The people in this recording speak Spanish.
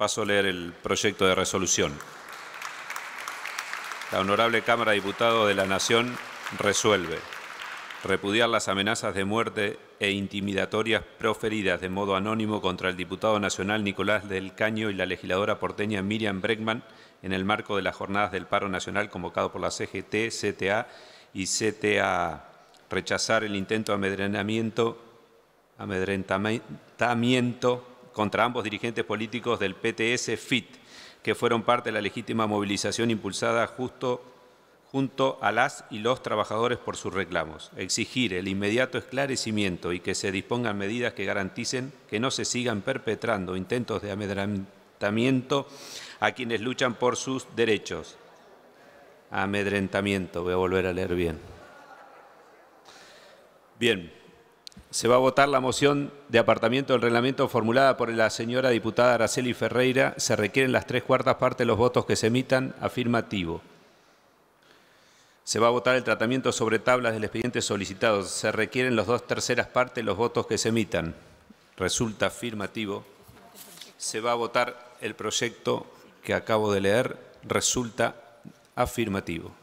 Paso a leer el proyecto de resolución. La Honorable Cámara de Diputados de la Nación resuelve repudiar las amenazas de muerte e intimidatorias proferidas de modo anónimo contra el diputado nacional Nicolás del Caño y la legisladora porteña Miriam Bregman en el marco de las jornadas del paro nacional convocado por la CGT, CTA y CTA. Rechazar el intento de amedrentamiento, amedrentamiento contra ambos dirigentes políticos del PTS-FIT, que fueron parte de la legítima movilización impulsada justo junto a las y los trabajadores por sus reclamos. Exigir el inmediato esclarecimiento y que se dispongan medidas que garanticen que no se sigan perpetrando intentos de amedrentamiento a quienes luchan por sus derechos. Amedrentamiento, voy a volver a leer bien. Bien se va a votar la moción de apartamiento del reglamento formulada por la señora diputada Araceli Ferreira. Se requieren las tres cuartas partes de los votos que se emitan. Afirmativo. Se va a votar el tratamiento sobre tablas del expediente solicitado. Se requieren las dos terceras partes de los votos que se emitan. Resulta afirmativo. Se va a votar el proyecto que acabo de leer. Resulta afirmativo.